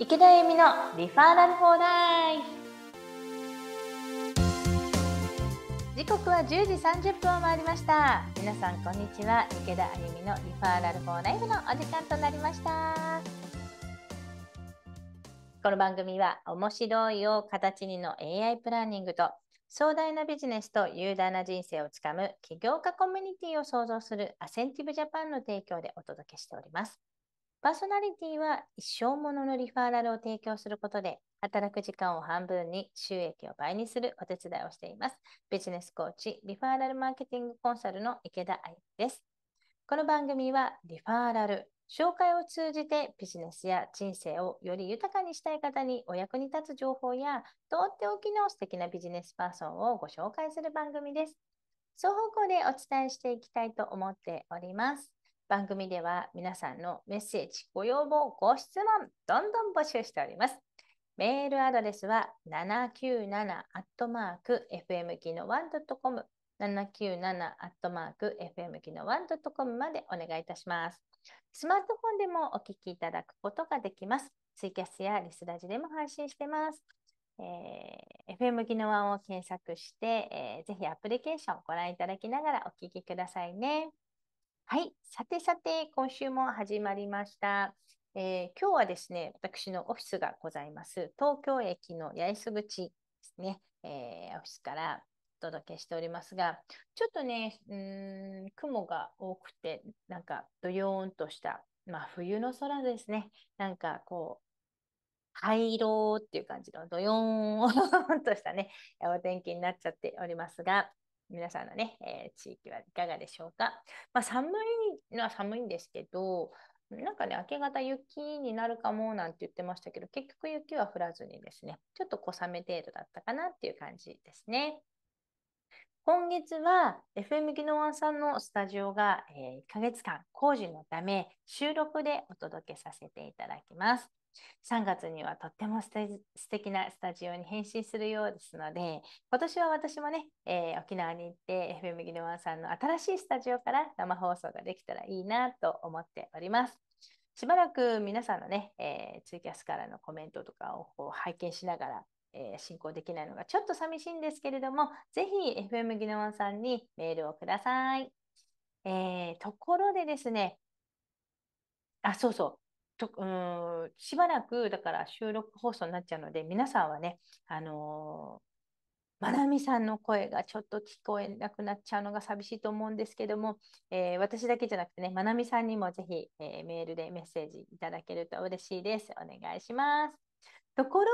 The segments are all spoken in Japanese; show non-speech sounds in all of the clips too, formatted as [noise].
池田恵美のリファーラルフォーライフ時刻は10時30分を回りました皆さんこんにちは池田あゆのリファーラルフォーライフのお時間となりましたこの番組は面白いを形にの AI プランニングと壮大なビジネスと雄大な人生をつかむ起業家コミュニティを創造するアセンティブジャパンの提供でお届けしておりますパーソナリティは一生もののリファーラルを提供することで、働く時間を半分に収益を倍にするお手伝いをしています。ビジネスコーチ、リファーラルマーケティングコンサルの池田愛です。この番組はリファーラル、紹介を通じてビジネスや人生をより豊かにしたい方にお役に立つ情報や、とっておきの素敵なビジネスパーソンをご紹介する番組です。双方向でお伝えしていきたいと思っております。番組では皆さんのメッセージ、ご要望、ご質問、どんどん募集しております。メールアドレスは 797-FM 機の 1.com、797-FM 機の 1.com までお願いいたします。スマートフォンでもお聞きいただくことができます。ツイキャスやリスラジでも配信してます。えー、FM 機能1を検索して、えー、ぜひアプリケーションをご覧いただきながらお聞きくださいね。はい、さてさて、今週も始まりました。えー、今日はですね、私のオフィスがございます、東京駅の八重洲口ですね、えー、オフィスからお届けしておりますが、ちょっとね、うん雲が多くて、なんかどよーんとした、まあ、冬の空ですね、なんかこう、灰色っていう感じのどよーんとしたね、お天気になっちゃっておりますが、皆さんのね、えー、地域はいかがでしょうか。まあ、寒いのは寒いんですけど、なんかね、明け方雪になるかもなんて言ってましたけど、結局雪は降らずにですね、ちょっと小雨程度だったかなっていう感じですね。今月は FM 技能湾ンさんのスタジオが、えー、1ヶ月間工事のため収録でお届けさせていただきます。3月にはとっても素敵なスタジオに変身するようですので、今年は私もね、えー、沖縄に行って FM ギルワンさんの新しいスタジオから生放送ができたらいいなと思っております。しばらく皆さんのね、えー、ツイキャスからのコメントとかを拝見しながら、えー、進行できないのがちょっと寂しいんですけれども、ぜひ FM ギノワンさんにメールをください。えー、ところでですね、あ、そうそう、とうんしばらくだから収録放送になっちゃうので皆さんはね、あのー、まなみさんの声がちょっと聞こえなくなっちゃうのが寂しいと思うんですけども、えー、私だけじゃなくてねまなみさんにもぜひ、えー、メールでメッセージいただけると嬉しいです。お願いします。ところ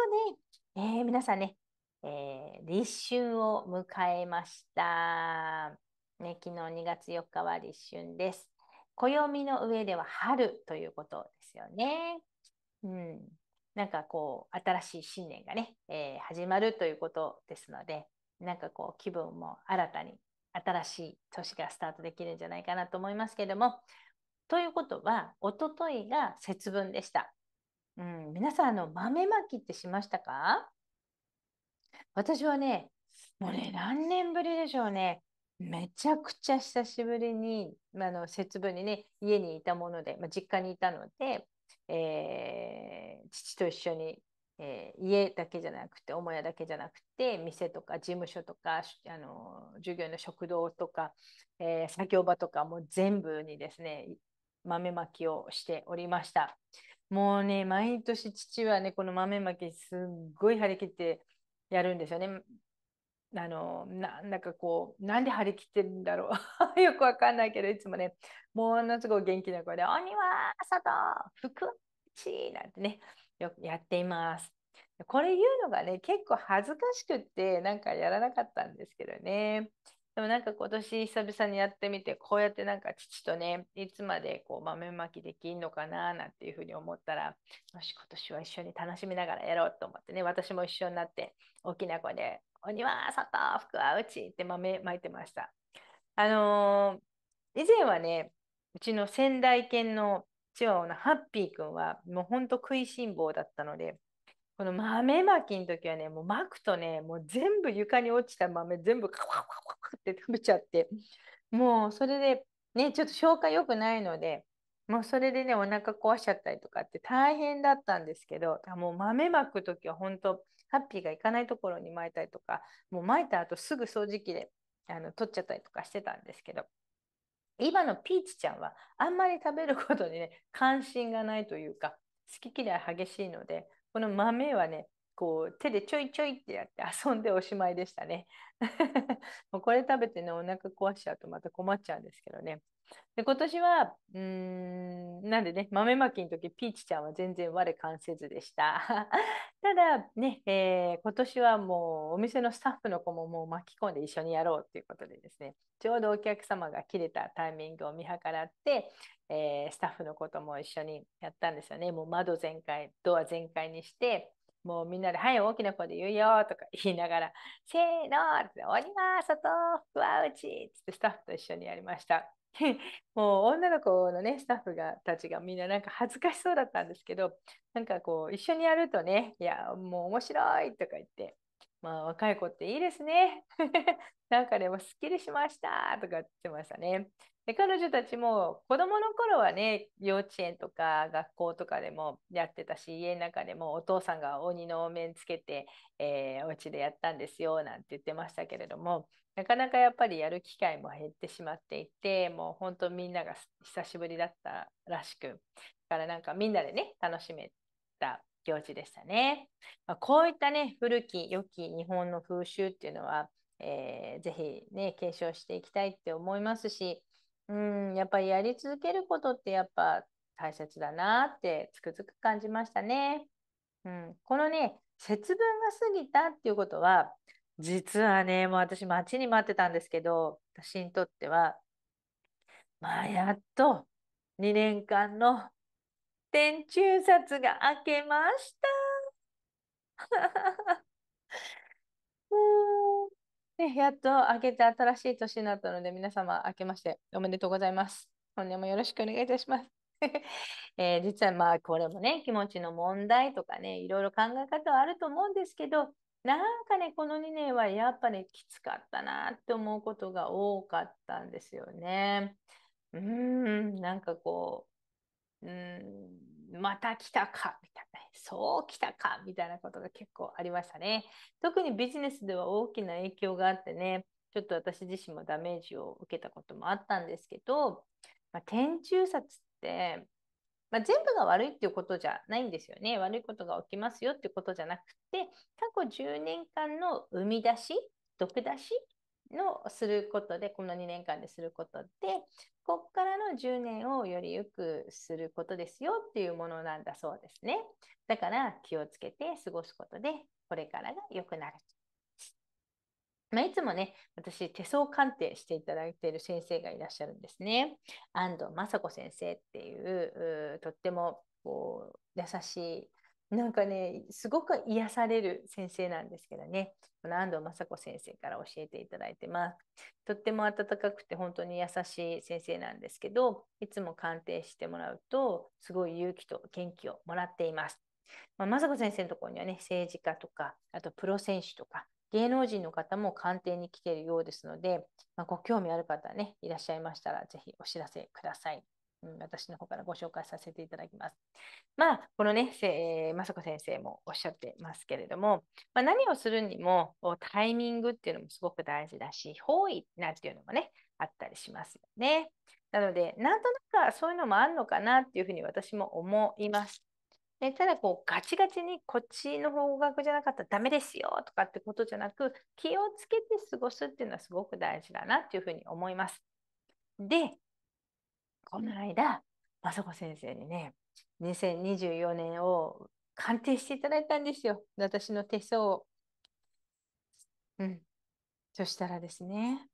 で、えー、皆さんね、えー、立春を迎えました。ね、昨日2月4日は立春です。暦の上では春ということですよね。うん、なんかこう新しい新年がね、えー、始まるということですのでなんかこう気分も新たに新しい年がスタートできるんじゃないかなと思いますけどもということはおとといが節分でした。うん、皆さんあの豆まきってしましたか私はねもうね何年ぶりでしょうねめちゃくちゃ久しぶりに、まあ、の節分にね家にいたもので、まあ、実家にいたので、えー、父と一緒に、えー、家だけじゃなくて母屋だけじゃなくて店とか事務所とかあの授業の食堂とか、えー、作業場とかも全部にですね豆まきをしておりました。もうね毎年父はねこの豆まきすっごい張り切ってやるんですよね。あのなんだかこうなんで張り切ってるんだろう [laughs] よくわかんないけどいつもねものすごい元気な声で「鬼は外福地!」なんてねよくやっています。これ言うのがね結構恥ずかしくってなんかやらなかったんですけどね。でもなんか今年久々にやってみてこうやってなんか父とねいつまでこう豆まきできんのかななんていうふうに思ったらよし今年は一緒に楽しみながらやろうと思ってね私も一緒になって大きな声でこには里福はうちって豆まいてました。あのー、以前はね、うちの仙台犬のチワワのハッピーくんはもうほんと食いしん坊だったので、この豆まきの時はね、もう巻くとね、もう全部床に落ちた豆全部カワカワカって食べちゃって、もうそれでね、ちょっと消化良くないので、もうそれでね、お腹壊しちゃったりとかって大変だったんですけど、もう豆まく時は本当ハッピーが行かないところに巻いたりとか、もう巻いた後すぐ掃除機であの取っちゃったりとかしてたんですけど、今のピーチちゃんはあんまり食べることにね、関心がないというか、好き嫌い激しいので、この豆はね、こう手でちょいちょいってやって遊んでおしまいでしたね。[laughs] もうこれ食べてね、お腹壊しちゃうとまた困っちゃうんですけどね。で今年はうんなんでね豆まきの時ピーチちゃんは全然我関せずでした [laughs] ただね、えー、今年はもうお店のスタッフの子ももう巻き込んで一緒にやろうということでですねちょうどお客様が切れたタイミングを見計らって、えー、スタッフのことも一緒にやったんですよねもう窓全開ドア全開にしてもうみんなで、はい、大きな声で言うよとか [laughs] 言いながら、せーのって、鬼は外、福は内ってスタッフと一緒にやりました。[laughs] もう女の子のね、スタッフがたちがみんななんか恥ずかしそうだったんですけど、なんかこう、一緒にやるとね、いや、もう面白いとか言って、まあ若い子っていいですね。[laughs] なんかでもすっきりしましたとか言ってましたね。で彼女たちも子供の頃はね、幼稚園とか学校とかでもやってたし、家の中でもお父さんが鬼のお面つけて、えー、お家でやったんですよなんて言ってましたけれども、なかなかやっぱりやる機会も減ってしまっていて、もう本当みんなが久しぶりだったらしく、だからなんかみんなでね、楽しめた行事でしたね。まあ、こういったね、古き良き日本の風習っていうのは、えー、ぜひね、継承していきたいって思いますし、うん、やっぱりやり続けることってやっぱ大切だなってつくづく感じましたね。うん、このね、節分が過ぎたっていうことは、実はね、もう私待ちに待ってたんですけど、私にとっては、まあやっと2年間の天中殺が明けました。[laughs] ね、やっと明けて新しい年になったので、皆様明けましておめでとうございます。本年もよろしくお願いいたします。[laughs] えー、実はまあこれもね、気持ちの問題とかね、いろいろ考え方はあると思うんですけど、なんかね、この2年はやっぱね、きつかったなって思うことが多かったんですよね。うーん、なんかこう、うん、また来たか、みたいな、そう来たか、みたいなことが結構ありましたね。特にビジネスでは大きな影響があってね、ちょっと私自身もダメージを受けたこともあったんですけど、まあ、天中殺って、まあ、全部が悪いっていうことじゃないんですよね。悪いことが起きますよっていうことじゃなくて、過去10年間の生み出し、毒出しのすることで、この2年間ですることで、ここからの10年をより良くすることですよっていうものなんだそうですね。だから気をつけて過ごすことで、これからが良くなる。まあ、いつもね、私、手相鑑定していただいている先生がいらっしゃるんですね。安藤雅子先生っていう、うとってもこう優しいなんかね、すごく癒される先生なんですけどね、この安藤雅子先生から教えていただいてます。とっても温かくて本当に優しい先生なんですけど、いつも鑑定してもらうと、すごい勇気と元気をもらっています。まあ、雅子先生のところにはね、政治家とか、あとプロ選手とか、芸能人の方も鑑定に来ているようですので、まあ、ご興味ある方ね、いらっしゃいましたら、ぜひお知らせください。うん、私の方からご紹介させていただきます。まあ、このね、えー、雅子先生もおっしゃってますけれども、まあ、何をするにもタイミングっていうのもすごく大事だし、方位なんていうのもね、あったりしますよね。なので、なんとなくそういうのもあるのかなっていうふうに私も思います。でただこうガチガチにこっちの方角じゃなかったらダメですよとかってことじゃなく気をつけて過ごすっていうのはすごく大事だなっていうふうに思います。でこの間雅子先生にね2024年を鑑定していただいたんですよ私の手相を。うん。そしたらですね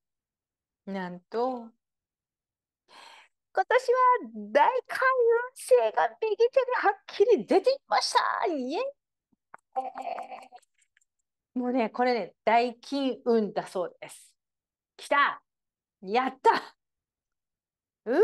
なんと今年は大開運星が右手にはっきり出ていましたイエイもうね、これね、大金運だそうです。来たやったうう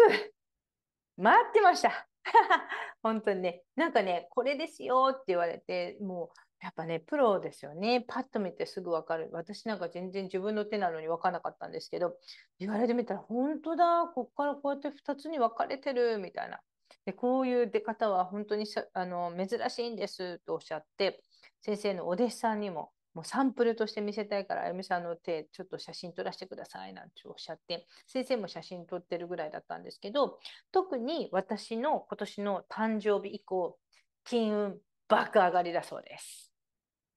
待ってました [laughs] 本当にね、なんかね、これですよって言われて、もうやっぱね、プロですよね。パッと見てすぐ分かる。私なんか全然自分の手なのに分からなかったんですけど、言われてみたら、本当だ、こっからこうやって2つに分かれてるみたいな。でこういう出方は本当にあの珍しいんですとおっしゃって、先生のお弟子さんにも、もうサンプルとして見せたいから、あゆみさんの手、ちょっと写真撮らせてくださいなんておっしゃって、先生も写真撮ってるぐらいだったんですけど、特に私の今年の誕生日以降、金運爆上がりだそうです。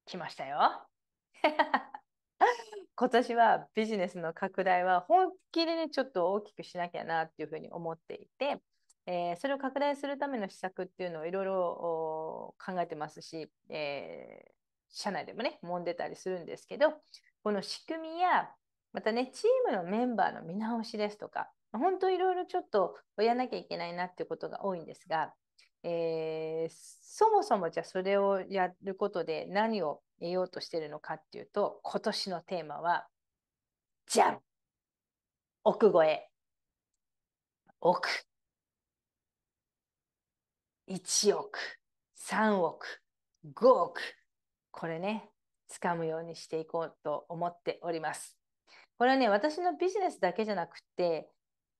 来ましたよ。[laughs] 今年はビジネスの拡大は本気でね、ちょっと大きくしなきゃなっていうふうに思っていて、えー、それを拡大するための施策っていうのをいろいろ考えてますし、えー、社内でもね、揉んでたりするんですけど、この仕組みや、またね、チームのメンバーの見直しですとか、本当いろいろちょっとやらなきゃいけないなっていうことが多いんですが、えー、そもそもじゃあそれをやることで何を得ようとしてるのかっていうと今年のテーマはじゃん奥越え億1億3億5億これね掴むようにしていこうと思っております。これはね私のビジネスだけじゃなくて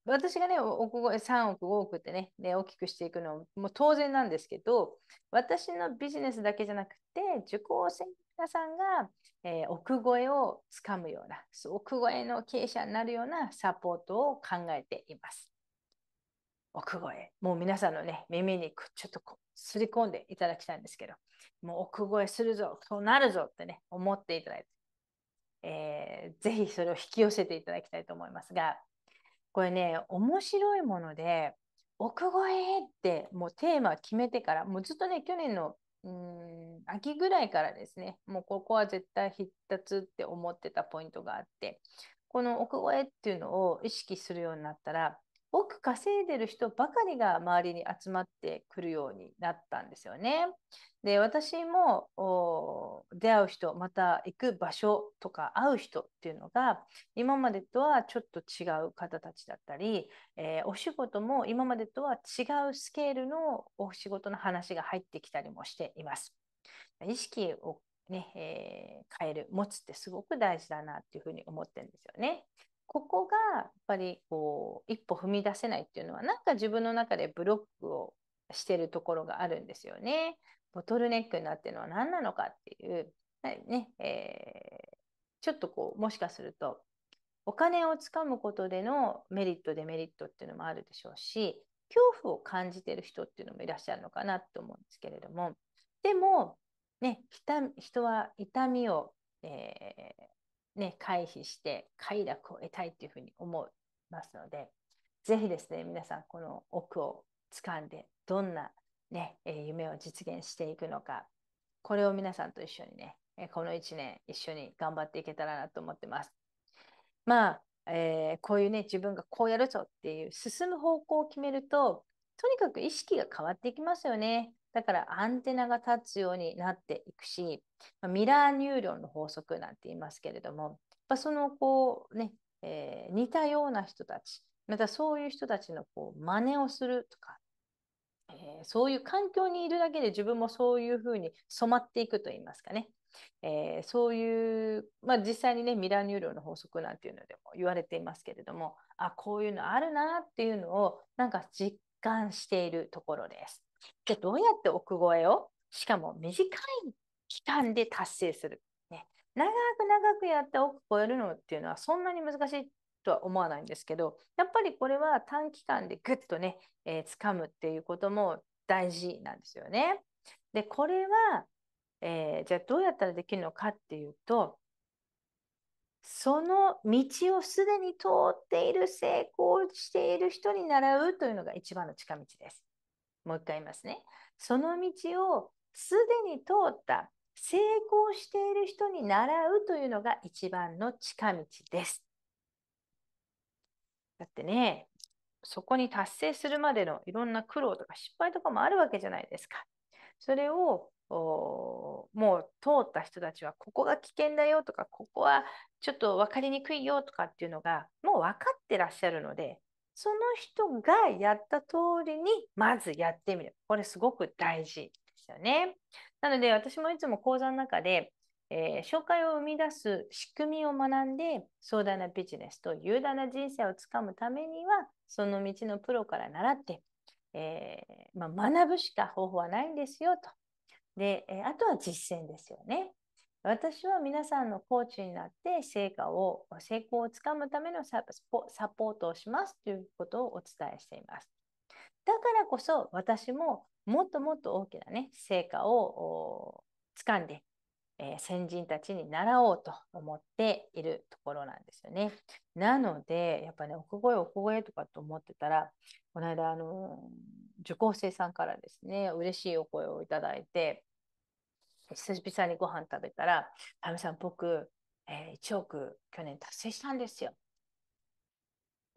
私がね、億3億、5億ってね、ね、大きくしていくのも当然なんですけど、私のビジネスだけじゃなくて、受講生皆さんが、えー、億超えをつかむような、億超えの経営者になるようなサポートを考えています。億超え、もう皆さんのね、耳にちょっとすり込んでいただきたいんですけど、もう億超えするぞ、そうなるぞってね、思っていただいて、えー、ぜひそれを引き寄せていただきたいと思いますが、これね、面白いもので、奥越えってもうテーマ決めてから、もうずっとね、去年のうん秋ぐらいからですね、もうここは絶対必達って思ってたポイントがあって、この奥越えっていうのを意識するようになったら、多く稼いでる人ばかりが周りに集まってくるようになったんですよね。で私も出会う人また行く場所とか会う人っていうのが今までとはちょっと違う方たちだったり、えー、お仕事も今までとは違うスケールのお仕事の話が入ってきたりもしています。意識を、ねえー、変える持つってすごく大事だなっていうふうに思ってるんですよね。ここがやっぱりこう一歩踏み出せないっていうのはなんか自分の中でブロックをしてるところがあるんですよね。ボトルネックになってるのは何なのかっていう、はいねえー、ちょっとこうもしかするとお金をつかむことでのメリットデメリットっていうのもあるでしょうし恐怖を感じてる人っていうのもいらっしゃるのかなと思うんですけれどもでも、ね、人は痛みを、えー、ね、回避して快楽を得たいというふうに思いますので、ぜひですね、皆さん、この奥を掴んで、どんな、ね、夢を実現していくのか、これを皆さんと一緒にね、この1年一緒に頑張っていけたらなと思ってます。まあ、えー、こういうね、自分がこうやるぞっていう進む方向を決めると、とにかく意識が変わっていきますよね。だからアンテナが立つようになっていくし、ミラーニューロンの法則なんて言いますけれども、やそのこうね、えー、似たような人たち、またそういう人たちのこう真似をするとか、えー、そういう環境にいるだけで自分もそういうふうに染まっていくと言いますかね。えー、そういう、まあ、実際にねミラーニューロンの法則なんていうのでも言われていますけれどもあこういうのあるなっていうのをなんか実感しているところです。じゃあどうやって億超えを、しかも短い期間で達成する。ね、長く長くやって億超えるのっていうのはそんなに難しいとは思わないんですけど、やっぱりこれは短期間でぐっとね、えー、掴むっていうことも大事なんですよね。で、これは、えー、じゃあどうやったらできるのかっていうと、その道をすでに通っている、成功している人に習うというのが一番の近道です。もう一回言いますね。その道をすでに通った成功している人に習うというのが一番の近道です。だってね、そこに達成するまでのいろんな苦労とか失敗とかもあるわけじゃないですか。それをもう通った人たちはここが危険だよとかここはちょっと分かりにくいよとかっていうのがもう分かってらっしゃるのでその人がやった通りにまずやってみる。これすごく大事ですよね。なので私もいつも講座の中で、えー、紹介を生み出す仕組みを学んで壮大なビジネスと雄大な人生をつかむためにはその道のプロから習って、えー、まあ、学ぶしか方法はないんですよと。で、えあとは実践ですよね。私は皆さんのコーチになって成果を、成功をつかむためのサポートをしますということをお伝えしています。だからこそ私ももっともっと大きなね、成果をつかんで、えー、先人たちに習おうと思っているところなんですよね。なので、やっぱね、奥越え、奥越えとかと思ってたら、この間、あのー、受講生さんからですね、嬉しいお声をいただいて、久々にご飯食べたら、タミさん、僕、えー、1億去年達成したんですよ。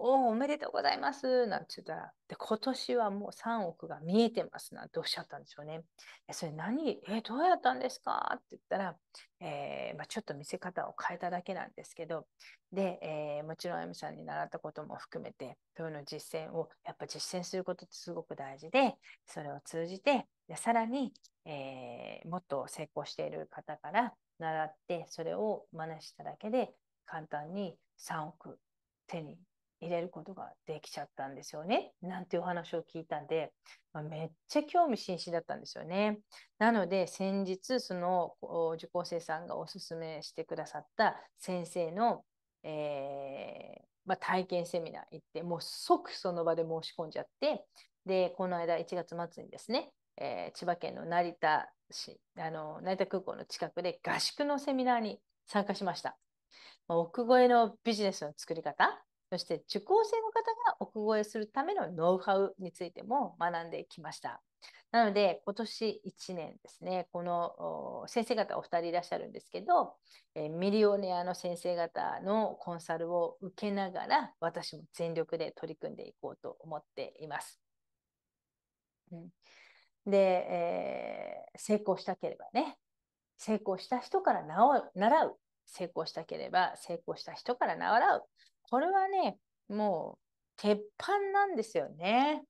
おおめでとうございますなんて言ったらで今年はもう3億が見えてますなんておっしゃったんですよね。それ何えどうやったんですかって言ったら、えー、まあ、ちょっと見せ方を変えただけなんですけどで、えー、もちろん M さんに習ったことも含めてそういうの実践をやっぱ実践することってすごく大事でそれを通じてでさらに、えー、もっと成功している方から習ってそれを真似しただけで簡単に3億手に入れることができちゃったんですよね。なんていうお話を聞いたんで、まあ、めっちゃ興味津々だったんですよね。なので先日その受講生さんがおすすめしてくださった先生の、えー、まあ、体験セミナー行ってもう即その場で申し込んじゃってでこの間1月末にですね、えー、千葉県の成田市あの成田空港の近くで合宿のセミナーに参加しました。まあ、奥越えのビジネスの作り方そして受講生の方が奥越えするためのノウハウについても学んできました。なので、今年1年ですね、この先生方お二人いらっしゃるんですけど、えミリオネアの先生方のコンサルを受けながら、私も全力で取り組んでいこうと思っています。うん、で、えー、成功したければね、成功した人から習う、成功したければ成功した人から習う。これはね、もう鉄板なんですよね。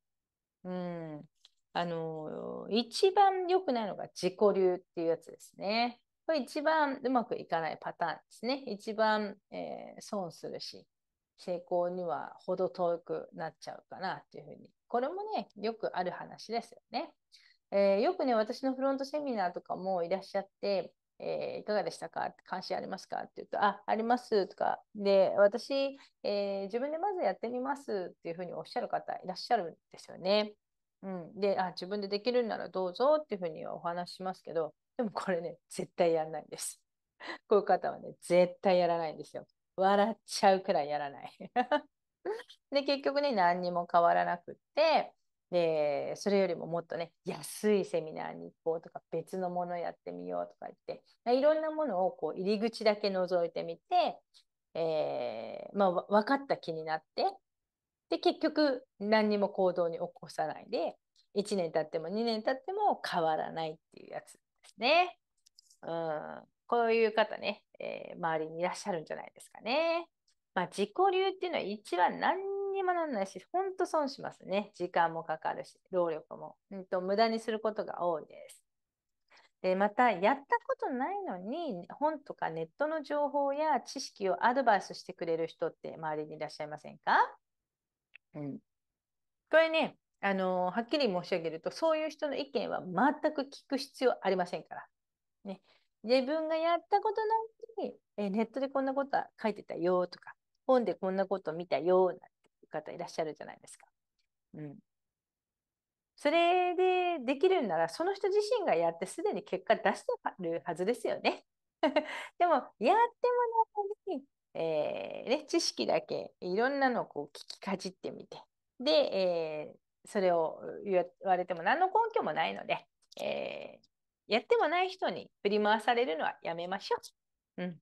うん。あの、一番良くないのが自己流っていうやつですね。これ一番うまくいかないパターンですね。一番、えー、損するし、成功には程遠くなっちゃうかなっていうふうに。これもね、よくある話ですよね。えー、よくね、私のフロントセミナーとかもいらっしゃって、えー、いかがでしたか関心ありますかって言うと、あ、ありますとか、で、私、えー、自分でまずやってみますっていうふうにおっしゃる方いらっしゃるんですよね。うん。で、あ、自分でできるんならどうぞっていうふうにはお話ししますけど、でもこれね、絶対やらないんです。[laughs] こういう方はね、絶対やらないんですよ。笑っちゃうくらいやらない。[laughs] で、結局ね、何にも変わらなくって、で、それよりももっとね、安いセミナーに行こうとか、別のものやってみようとか言って、いろんなものをこう入り口だけ覗いてみて、えー、まあ、分かった気になって、で、結局何にも行動に起こさないで、1年経っても2年経っても変わらないっていうやつですね。うん、こういう方ね、えー、周りにいらっしゃるんじゃないですかね。まあ、自己流っていうのは一番何もなんないし、ほんと損しますね。時間もかかるし、労力も。うんと、無駄にすることが多いです。でまた、やったことないのに、本とかネットの情報や知識をアドバイスしてくれる人って周りにいらっしゃいませんか、うん、これね、あのはっきり申し上げると、そういう人の意見は全く聞く必要ありませんから。ね、自分がやったことないのに、えネットでこんなこと書いてたよとか、本でこんなこと見たよなん方いらっしゃるじゃないですか。うん、それでできるんならその人自身がやってすでに結果出してるはずですよね。[laughs] でもやってもらいたえー、ね、知識だけいろんなのをこう聞きかじってみてで、えー、それを言われても何の根拠もないので、えー、やってもない人に振り回されるのはやめましょう。うん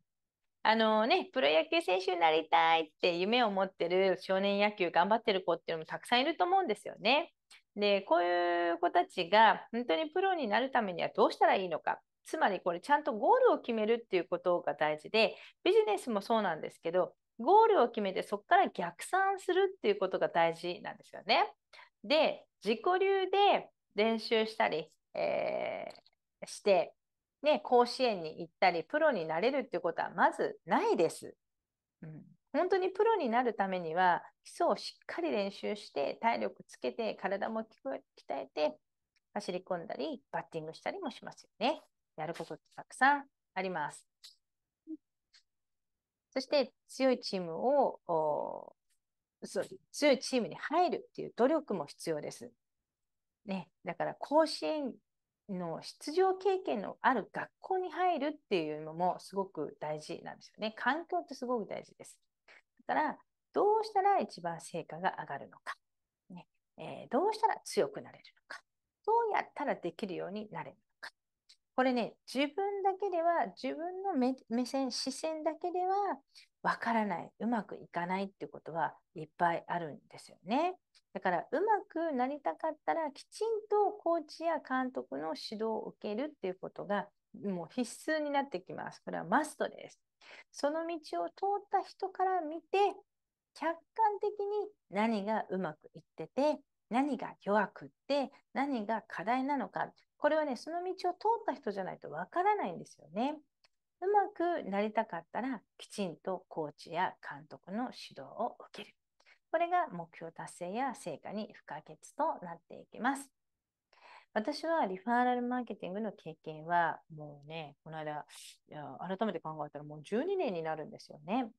あのね、プロ野球選手になりたいって夢を持ってる少年野球頑張ってる子っていうのもたくさんいると思うんですよね。で、こういう子たちが本当にプロになるためにはどうしたらいいのか。つまりこれちゃんとゴールを決めるっていうことが大事で、ビジネスもそうなんですけど、ゴールを決めてそこから逆算するっていうことが大事なんですよね。で、自己流で練習したり、えー、して、ね、甲子園に行ったり、プロになれるっていうことはまずないです。うん、本当にプロになるためには、基礎をしっかり練習して、体力つけて、体も鍛えて、走り込んだり、バッティングしたりもしますよね。やることってたくさんあります。そして強いチームを、強いチームに入るっていう努力も必要です。ね、だから甲子園の出場経験のある学校に入るっていうのもすごく大事なんですよね。環境ってすごく大事です。だから、どうしたら一番成果が上がるのか、ねえー、どうしたら強くなれるのか、どうやったらできるようになれるのか。これね、自分だけでは、自分の目目線、視線だけではわからない、うまくいかないっていうことはいっぱいあるんですよね。だから、うまくなりたかったら、きちんとコーチや監督の指導を受けるっていうことが、もう必須になってきます。これはマストです。その道を通った人から見て、客観的に何がうまくいってて、何が弱くって、何が課題なのか、これはね、その道を通った人じゃないとわからないんですよね。うまくなりたかったら、きちんとコーチや監督の指導を受ける。これが目標達成や成果に不可欠となっていきます。私はリファーラルマーケティングの経験はもうね、この間、いや改めて考えたらもう12年になるんですよね。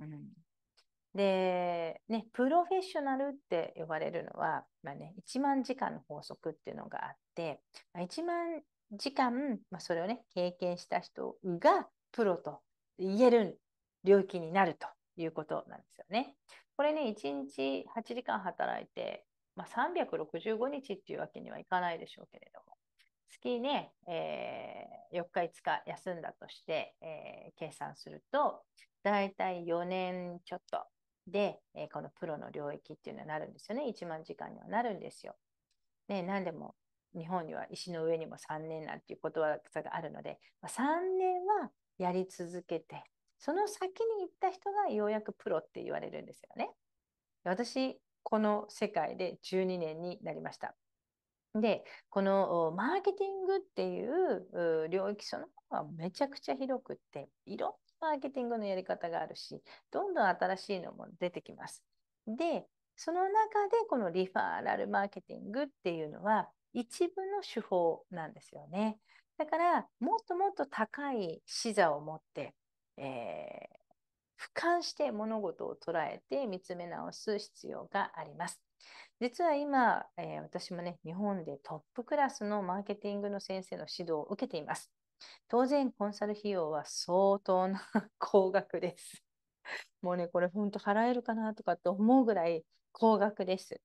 うん、で、ね、プロフェッショナルって呼ばれるのは、まあね、1万時間の法則っていうのがあって、1万時間、まあ、それをね、経験した人がプロと言える領域になるということなんですよね。これね、1日8時間働いて、まあ、365日っていうわけにはいかないでしょうけれども、月ね、えー、4日5日休んだとして、えー、計算すると、だいたい4年ちょっとで、えー、このプロの領域っていうのはなるんですよね。1万時間にはなるんですよ。ね、何でも日本には石の上にも3年なんていう言葉があるので、まあ、3年はやり続けてその先に行った人がようやくプロって言われるんですよね。私、この世界で12年になりました。で、このマーケティングっていう領域そのものはめちゃくちゃ広くって、いろんなマーケティングのやり方があるし、どんどん新しいのも出てきます。で、その中でこのリファーラルマーケティングっていうのは一部の手法なんですよね。だから、もっともっと高い視座を持って、えー、俯瞰して物事を捉えて見つめ直す必要があります。実は今、えー、私もね、日本でトップクラスのマーケティングの先生の指導を受けています。当然、コンサル費用は相当な高額です。[laughs] もうね、これ本当払えるかなとかって思うぐらい高額です。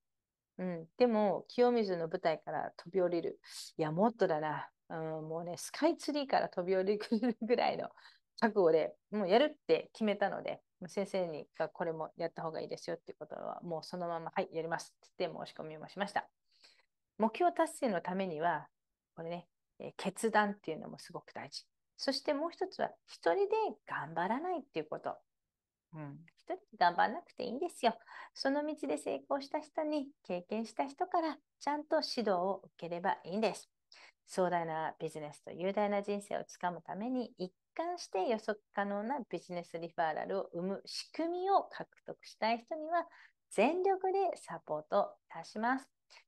うん、でも、清水の舞台から飛び降りる。いや、もっとだな。うん、もうね、スカイツリーから飛び降りるぐらいの覚悟でもうやるって決めたので、先生にがこれもやった方がいいですよっていうことは、もうそのまま、はい、やりますって申し込みもしました。目標達成のためには、これね、え決断っていうのもすごく大事。そしてもう一つは、一人で頑張らないっていうこと。うん、一人で頑張らなくていいんですよ。その道で成功した人に、経験した人から、ちゃんと指導を受ければいいんです。壮大なビジネスと雄大な人生をつかむために一貫して予測可能なビジネスリファーラルを生む仕組みを獲得したい人には全力でサポートいたします。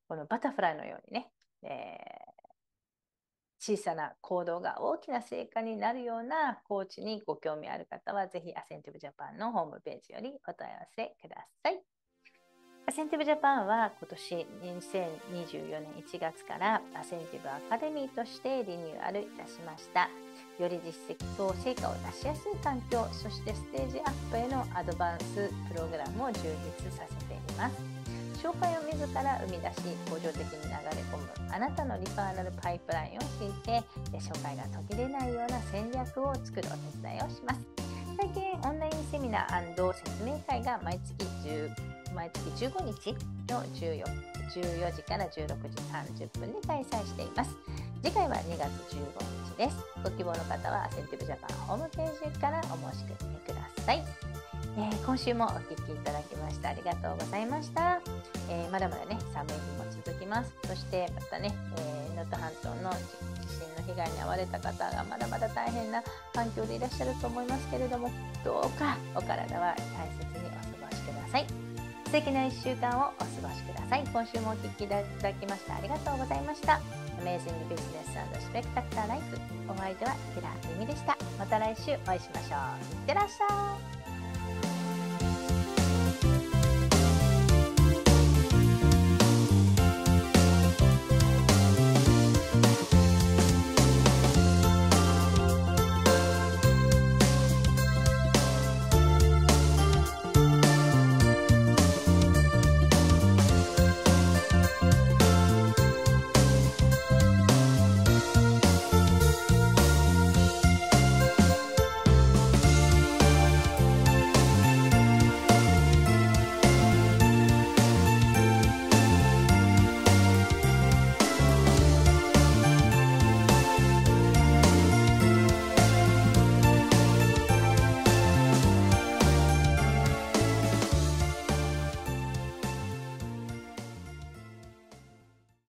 このバタフライのようにね、えー、小さな行動が大きな成果になるようなコーチにご興味ある方は、ぜひアセンティブジャパンのホームページよりお問い合わせください。アセンティブジャパンは今年2024年1月からアセンティブアカデミーとしてリニューアルいたしました。より実績と成果を出しやすい環境、そしてステージアップへのアドバンスプログラムを充実させています。紹介を自ら生み出し、向上的に流れ込むあなたのリファーラルパイプラインを引いて、紹介が途切れないような戦略を作るお手伝いをします。最近オンラインセミナー説明会が毎月10毎月15日の 14, 時から16時30分で開催しています。次回は2月15日です。ご希望の方はアセンティブジャパンホームページからお申し込みください。えー、今週もお聴きいただきましてありがとうございました。えー、まだまだね、寒い日も続きます。そしてまたね、え能、ー、登半島の地震の被害に遭われた方がまだまだ大変な環境でいらっしゃると思いますけれども、どうかお体は大切にお過ごしください。敵な1週間をお過ごしください今週もお聴きいただきましてありがとうございました Amazing Business Spectacular Life お相手はテラゆみでしたまた来週お会いしましょういってらっしゃい